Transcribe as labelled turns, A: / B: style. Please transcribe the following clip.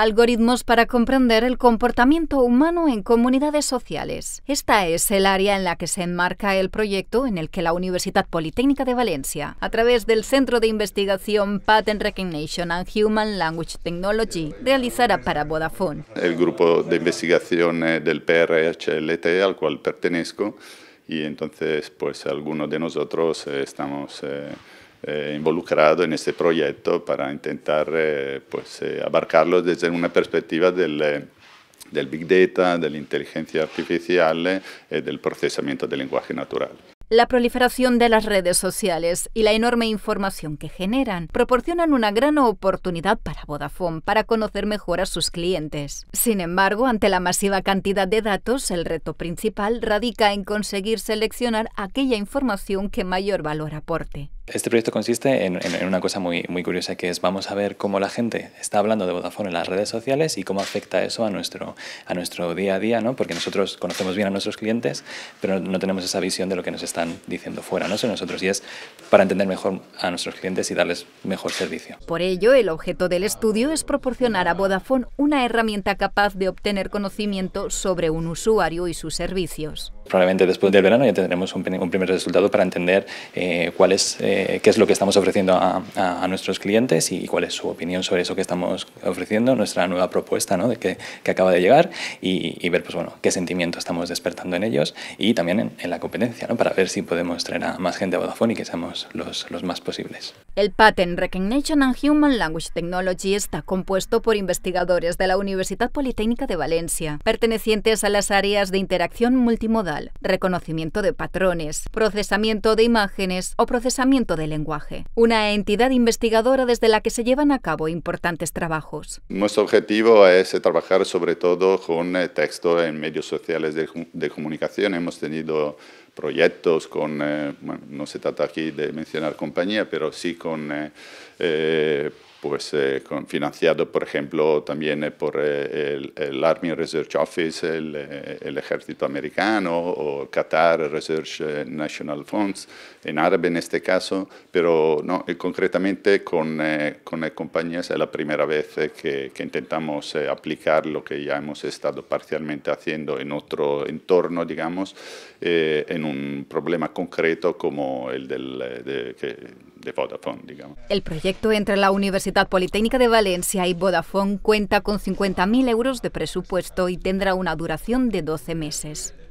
A: Algoritmos para comprender el comportamiento humano en comunidades sociales. Esta es el área en la que se enmarca el proyecto en el que la Universidad Politécnica de Valencia, a través del Centro de Investigación Patent Recognition and Human Language Technology, realizará para Vodafone.
B: El grupo de investigación del PRHLT al cual pertenezco y entonces pues algunos de nosotros eh, estamos... Eh, eh, involucrado en este proyecto para intentar eh, pues, eh, abarcarlo desde una perspectiva del, del Big Data, de la inteligencia artificial y del procesamiento del lenguaje natural.
A: La proliferación de las redes sociales y la enorme información que generan proporcionan una gran oportunidad para Vodafone para conocer mejor a sus clientes. Sin embargo, ante la masiva cantidad de datos, el reto principal radica en conseguir seleccionar aquella información que mayor valor aporte.
C: Este proyecto consiste en, una cosa muy, curiosa que es vamos a ver cómo la gente está hablando de Vodafone en las redes sociales y cómo afecta eso a nuestro, día a día, ¿no? porque nosotros conocemos bien a nuestros clientes, pero no, tenemos esa visión de lo que nos están diciendo fuera ¿no? nosotros y es para entender mejor a nuestros clientes y darles mejor servicio.
A: Por ello, el objeto del estudio es proporcionar a Vodafone una herramienta capaz de obtener conocimiento sobre un usuario y sus servicios.
C: Probablemente después del verano ya tendremos un, primer resultado para entender eh, eh, qué es lo que estamos ofreciendo a, nuestros clientes y cuál es su opinión sobre eso que estamos ofreciendo, nuestra nueva propuesta que, acaba de llegar y, ver pues, qué sentimiento estamos despertando en ellos y también en, la competencia ¿no? para ver si podemos traer a más gente a Vodafone y que seamos los más posibles.
A: El Patent Recognition and Human Language Technology está compuesto por investigadores de la Universidad Politécnica de Valencia, pertenecientes a las áreas de interacción multimodal, reconocimiento de patrones, procesamiento de imágenes o procesamiento de lenguaje, una entidad investigadora desde la que se llevan a cabo importantes trabajos.
B: Nuestro objetivo es eh, trabajar sobre todo con eh, texto en medios sociales de, de comunicación. Hemos tenido proyectos, con, eh, no se trata aquí de mencionar compañía, pero sí con, eh, eh, pues, con financiado, por ejemplo, también por el, Army Research Office, el, Ejército Americano, o Qatar Research National Funds, en árabe en este caso, pero no, concretamente con, con compañías es la primera vez que, intentamos aplicar lo que ya hemos estado parcialmente haciendo en otro entorno, digamos, en un problema concreto como el eh, de, Vodafone,
A: El proyecto entre la Universidad Politécnica de Valencia y Vodafone cuenta con 50.000 euros de presupuesto y tendrá una duración de 12 meses.